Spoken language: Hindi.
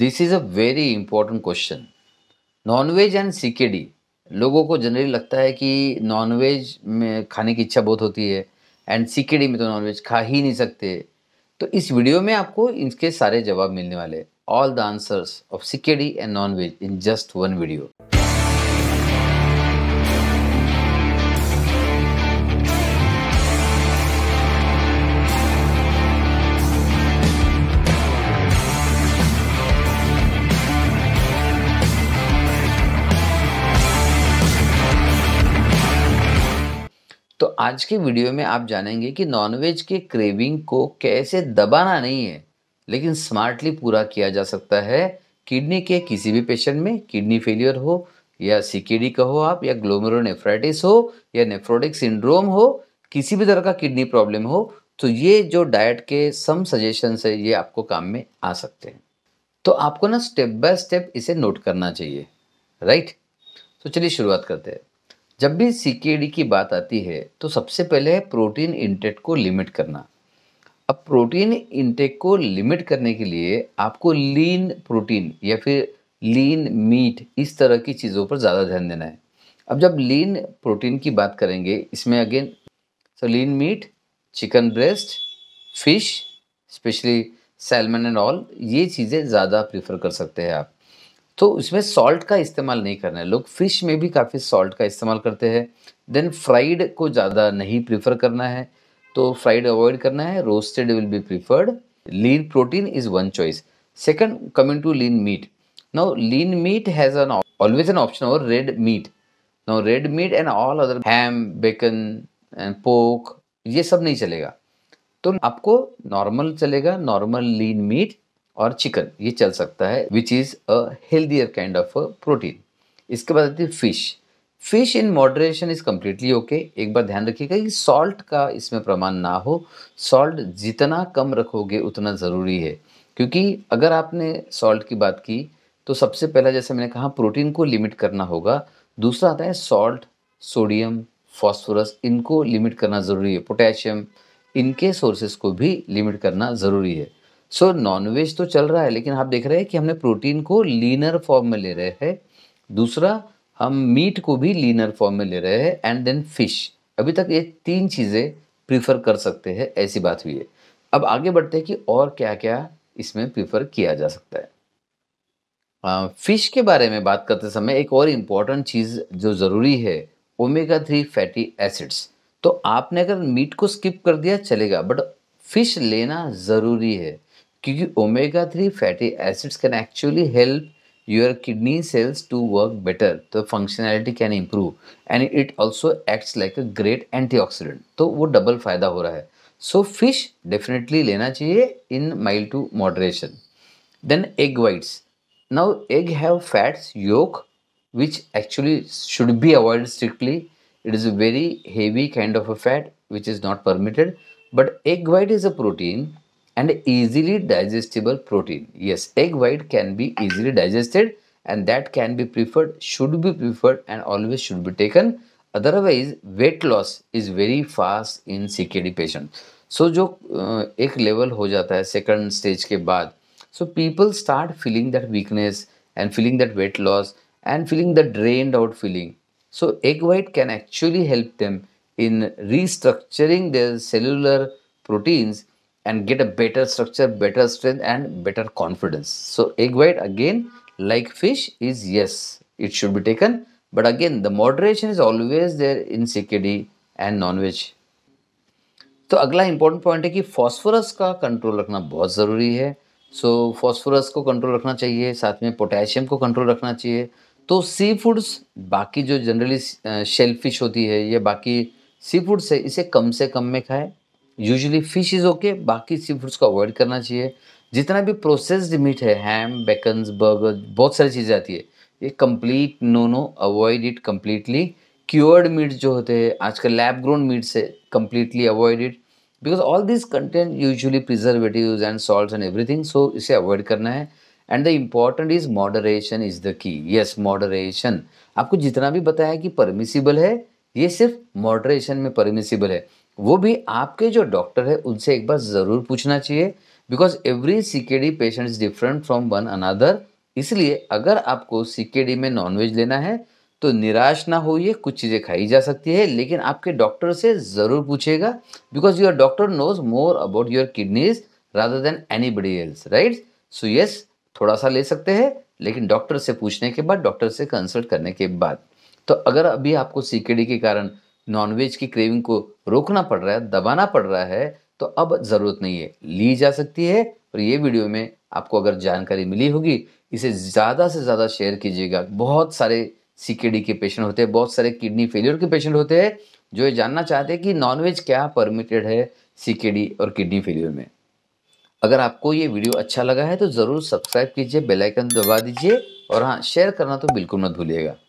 This is a very important question non veg and CKD लोगों को जनरली लगता है कि नॉनवेज में खाने की इच्छा बहुत होती है एंड सीकेडी में तो नॉनवेज खा ही नहीं सकते तो इस वीडियो में आपको इनके सारे जवाब मिलने वाले all the answers of CKD and non veg in just one video आज के वीडियो में आप जानेंगे कि नॉनवेज के क्रेविंग को कैसे दबाना नहीं है लेकिन स्मार्टली पूरा किया जा सकता है किडनी के किसी भी पेशेंट में किडनी फेलियर हो या सीकेडी का हो आप या ग्लोमेरोनेफ्राइटिस हो या नेफ्रोटिक सिंड्रोम हो किसी भी तरह का किडनी प्रॉब्लम हो तो ये जो डाइट के सम सजेशन है ये आपको काम में आ सकते हैं तो आपको ना स्टेप बाय स्टेप इसे नोट करना चाहिए राइट तो चलिए शुरुआत करते हैं जब भी सी की बात आती है तो सबसे पहले है प्रोटीन इंटेक को लिमिट करना अब प्रोटीन इंटेक को लिमिट करने के लिए आपको लीन प्रोटीन या फिर लीन मीट इस तरह की चीज़ों पर ज़्यादा ध्यान देना है अब जब लीन प्रोटीन की बात करेंगे इसमें again so lean meat chicken breast fish specially salmon and all ये चीज़ें ज़्यादा प्रीफर कर सकते हैं आप तो उसमें सॉल्ट का इस्तेमाल नहीं करना है लोग फिश में भी काफ़ी सॉल्ट का इस्तेमाल करते हैं देन फ्राइड को ज़्यादा नहीं प्रीफर करना है तो फ्राइड अवॉइड करना है roasted will be preferred lean protein is one choice second coming to lean meat now lean meat has an always an option और red meat now red meat and all other ham bacon and pork ये सब नहीं चलेगा तो आपको नॉर्मल चलेगा नॉर्मल लीन मीट और चिकन ये चल सकता है which is a healthier kind of protein इसके बाद आती है fish fish in moderation is completely okay एक बार ध्यान रखिएगा कि सॉल्ट का इसमें प्रमाण ना हो सॉल्ट जितना कम रखोगे उतना ज़रूरी है क्योंकि अगर आपने सॉल्ट की बात की तो सबसे पहला जैसे मैंने कहा प्रोटीन को लिमिट करना होगा दूसरा आता है सॉल्ट सोडियम फॉस्फोरस इनको लिमिट करना ज़रूरी है पोटेशियम इनके सोर्सेस को भी लिमिट करना ज़रूरी है सो नॉनवेज तो चल रहा है लेकिन आप देख रहे हैं कि हमने प्रोटीन को लीनर फॉर्म में ले रहे हैं दूसरा हम मीट को भी लीनर फॉर्म में ले रहे हैं एंड देन फिश अभी तक ये तीन चीज़ें प्रीफर कर सकते हैं ऐसी बात हुई है अब आगे बढ़ते हैं कि और क्या क्या इसमें प्रीफर किया जा सकता है आ, फिश के बारे में बात करते समय एक और इम्पॉर्टेंट चीज़ जो ज़रूरी है ओमेगा थ्री फैटी एसिड्स तो आपने अगर मीट को स्किप कर दिया चलेगा बट फिश लेना ज़रूरी है क्योंकि omega three fatty acids can actually help your kidney cells to work better तो functionality can improve and it also acts like a great antioxidant तो वो डबल फ़ायदा हो रहा है सो फिश डेफिनेटली लेना चाहिए in mild to moderation then egg whites now egg have fats yolk which actually should be avoid strictly it is a very heavy kind of a fat which is not permitted but egg white is a protein and easily digestible protein. Yes, egg white can be easily digested and that can be preferred, should be preferred and always should be taken. Otherwise, weight loss is very fast in CKD patient. So, joke. एक level ho jata hai second stage ke baad. so people start feeling that weakness and feeling that weight loss and feeling the drained out feeling. So, egg white can actually help them in restructuring their cellular proteins and get a better structure better strength and better confidence so egg white again like fish is yes it should be taken but again the moderation is always there in security and non veg तो अगला इंपॉर्टेंट पॉइंट है कि फॉस्फोरस का कंट्रोल रखना बहुत ज़रूरी है सो so, फॉस्फोरस को कंट्रोल रखना चाहिए साथ में पोटेशियम को कंट्रोल रखना चाहिए तो सी फूड्स बाकी जो जनरली शेल फिश होती है या बाकी सी फूड्स है इसे कम से कम में खाएं यूजली फिश इज़ ओके बाकी सी फूड्स को अवॉइड करना चाहिए जितना भी प्रोसेस्ड मीट है हैम बेकन्स बर्गर बहुत सारी चीज़ें आती है ये complete no no avoid it completely cured meat जो होते हैं आजकल लैब ग्रोन मीट से completely avoid it because all this content usually preservative and salt and everything so इसे अवॉइड करना है and the important is moderation is the key yes moderation आपको जितना भी बताया कि परमिसिबल है ये सिर्फ मॉडरेशन में परमिसिबल है वो भी आपके जो डॉक्टर है उनसे एक बार ज़रूर पूछना चाहिए because every C K D patient is different from one another इसलिए अगर आपको सी के डी में नॉनवेज लेना है तो निराश ना होइए कुछ चीज़ें खाई जा सकती है लेकिन आपके डॉक्टर से ज़रूर पूछेगा because your doctor knows more about your kidneys rather than anybody else right so yes थोड़ा सा ले सकते हैं लेकिन डॉक्टर से पूछने के बाद डॉक्टर से कंसल्ट करने के बाद तो अगर अभी आपको सी के डी के कारण नॉनवेज की क्रेविंग को रोकना पड़ रहा है दबाना पड़ रहा है तो अब ज़रूरत नहीं है ली जा सकती है और ये वीडियो में आपको अगर जानकारी मिली होगी इसे ज़्यादा से ज़्यादा शेयर कीजिएगा बहुत सारे सी के पेशेंट होते हैं बहुत सारे किडनी फेलियर के पेशेंट होते हैं जो ये जानना चाहते हैं कि नॉनवेज क्या परमिटेड है सी और किडनी फेलियर में अगर आपको ये वीडियो अच्छा लगा है तो ज़रूर सब्सक्राइब कीजिए बेल आइकन दबा दीजिए और हाँ शेयर करना तो बिल्कुल मत भूलिएगा